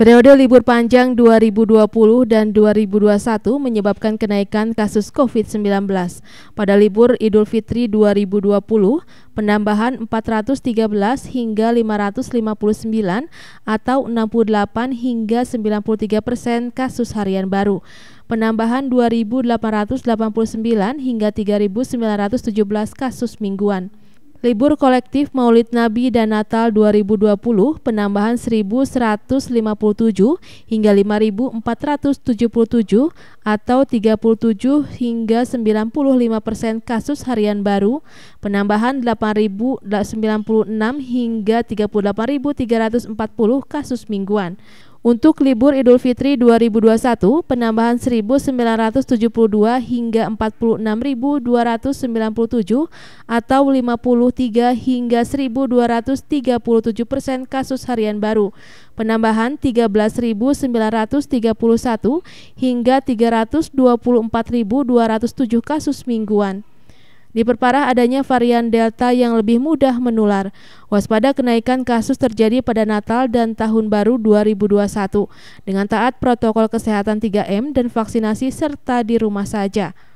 Periode libur panjang 2020 dan 2021 menyebabkan kenaikan kasus COVID-19. Pada libur Idul Fitri 2020, penambahan 413 hingga 559 atau 68 hingga 93 persen kasus harian baru. Penambahan 2.889 hingga 3.917 kasus mingguan. Libur kolektif Maulid Nabi dan Natal 2020 penambahan 1.157 hingga 5.477 atau 37 hingga 95 persen kasus harian baru, penambahan 8.096 hingga 38.340 kasus mingguan. Untuk libur Idul Fitri 2021, penambahan 1.972 hingga 46.297 atau 53 hingga 1.237 persen kasus harian baru. Penambahan 13.931 hingga 324.207 kasus mingguan. Diperparah adanya varian Delta yang lebih mudah menular. Waspada kenaikan kasus terjadi pada Natal dan Tahun Baru 2021 dengan taat protokol kesehatan 3M dan vaksinasi serta di rumah saja.